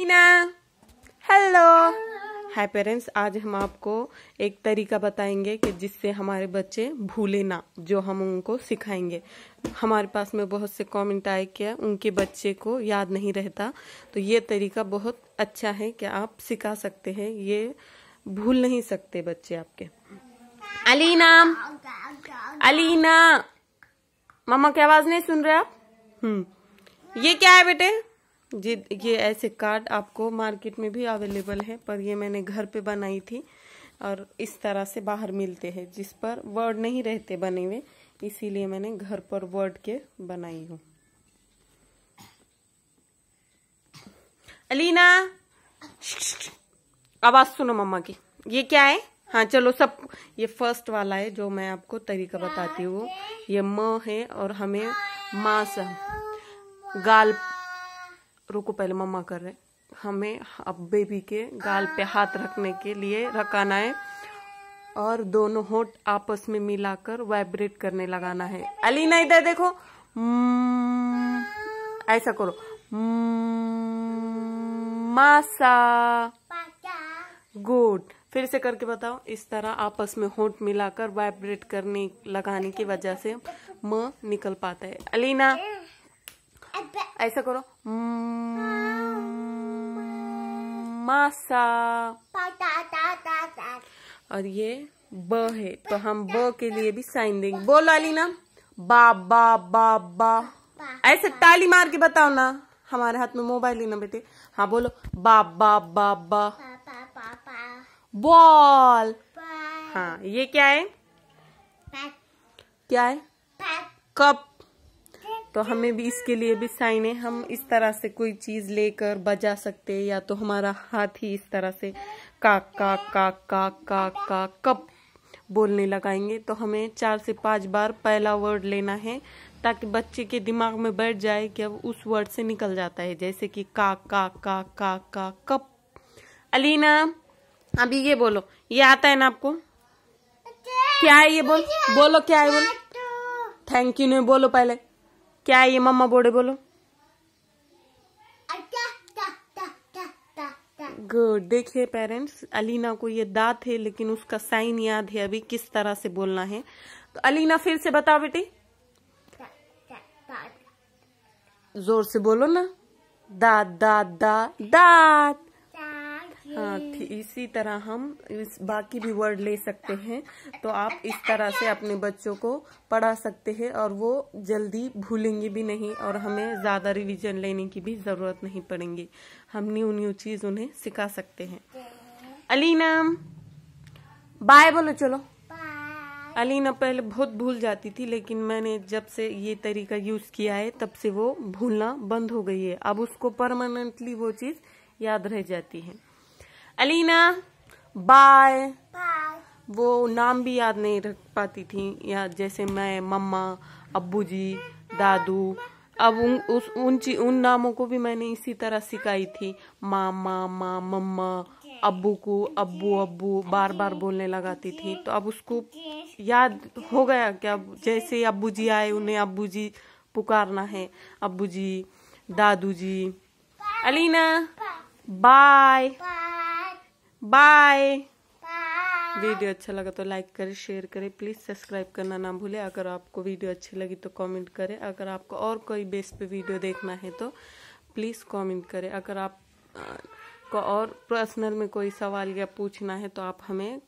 Hina hello hi parents आज हम आपको एक तरीका बताएंगे कि जिससे हमारे बच्चे भूले ना जो हम उनको सिखाएंगे हमारे पास में बहुत से कमेंट आए कि उनके बच्चे को याद नहीं रहता तो ये तरीका बहुत अच्छा है कि आप सिखा सकते हैं ये भूल नहीं सकते बच्चे आपके अलीना अलीना मामा की आवाज नहीं सुन रहे आप हम्म ये क्या है बेटे जी ये ऐसे कार्ड आपको मार्केट में भी अवेलेबल है पर ये मैंने घर पे बनाई थी और इस तरह से बाहर मिलते हैं जिस पर वर्ड नहीं रहते बने हुए इसीलिए मैंने घर पर वर्ड के बनाई हूँ अलीना आवाज सुनो मम्मा की ये क्या है हाँ चलो सब ये फर्स्ट वाला है जो मैं आपको तरीका बताती हूँ ये म है और हमें मांस गाल रुको पहले मम्मा कर रहे हमें अब बेबी के गाल पे हाथ रखने के लिए रखाना है और दोनों होठ आपस में मिलाकर वाइब्रेट करने लगाना है अलीना इधर देखो हम्म, ऐसा करो हम्म, मासा गुड फिर से करके बताओ इस तरह आपस में होठ मिलाकर वाइब्रेट करने लगाने की वजह से म निकल पाता है अलीना ऐसा करो हम्म, मासा और ये ब है तो हम ब के लिए भी साइन देंगे बोलो अलीना बा बा बा बा ऐसे ताली मार के बताओ ना हमारे हाथ में मोबाइल ही ना बेटे हाँ बोलो बा बा बा बा बॉल हाँ ये क्या है क्या है कप तो हमें भी इसके लिए भी साइन है हम इस तरह से कोई चीज लेकर बजा सकते हैं या तो हमारा हाथ ही इस तरह से का का का का का का कप बोलने लगाएंगे तो हमें चार से पांच बार पहला वर्ड लेना है ताकि बच्चे के दिमाग में बैठ जाए कि अब उस वर्ड से निकल जाता है जैसे कि का का का का का कप अलीना अभी ये बोलो ये आता है ना आपको क्या है ये बोल बोलो क्या है बोलो थैंक यू नहीं बोलो पहले क्या है ये मम्मा बोले बोलो गुड देखिए पेरेंट्स अलीना को ये दात है लेकिन उसका साइन याद है अभी किस तरह से बोलना है तो अलीना फिर से बताओ बेटी जोर से बोलो ना दा दा दा दात हाँ इसी तरह हम इस बाकी भी वर्ड ले सकते हैं तो आप इस तरह से अपने बच्चों को पढ़ा सकते हैं और वो जल्दी भूलेंगे भी नहीं और हमें ज़्यादा रिवीजन लेने की भी ज़रूरत नहीं पड़ेंगी हम न्यू न्यू चीज़ उन्हें सिखा सकते हैं अलीना बाय बोलो चलो अलीना पहले बहुत भूल जाती थी लेकिन मैंने जब से ये तरीका यूज़ किया है तब से वो भूलना बंद हो गई है अब उसको परमानेंटली वो चीज़ याद रह जाती है अलीना बाय वो नाम भी याद नहीं रख पाती थी या जैसे मैं मम्मा अब्बू जी दादू अब उन उस उन ची, उन नामों को भी मैंने इसी तरह सिखाई थी माँ माँ माँ मम्मा अब्बू को अब्बू अब्बू बार बार बोलने लगाती थी तो अब उसको याद हो गया कि अब जैसे अब्बू जी आए उन्हें अब्बू जी पुकारना है अब्बू जी दादू जी अलीना बाय बाय वीडियो अच्छा लगा तो लाइक करें शेयर करें प्लीज़ सब्सक्राइब करना ना भूलें अगर आपको वीडियो अच्छी लगी तो कमेंट करें अगर आपको और कोई बेस पे वीडियो देखना है तो प्लीज़ कमेंट करें अगर आप को और पर्सनल में कोई सवाल या पूछना है तो आप हमें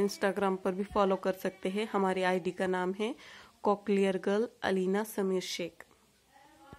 इंस्टाग्राम पर भी फॉलो कर सकते हैं हमारी आईडी का नाम है कॉकलियर गर्ल अलीना समीर शेख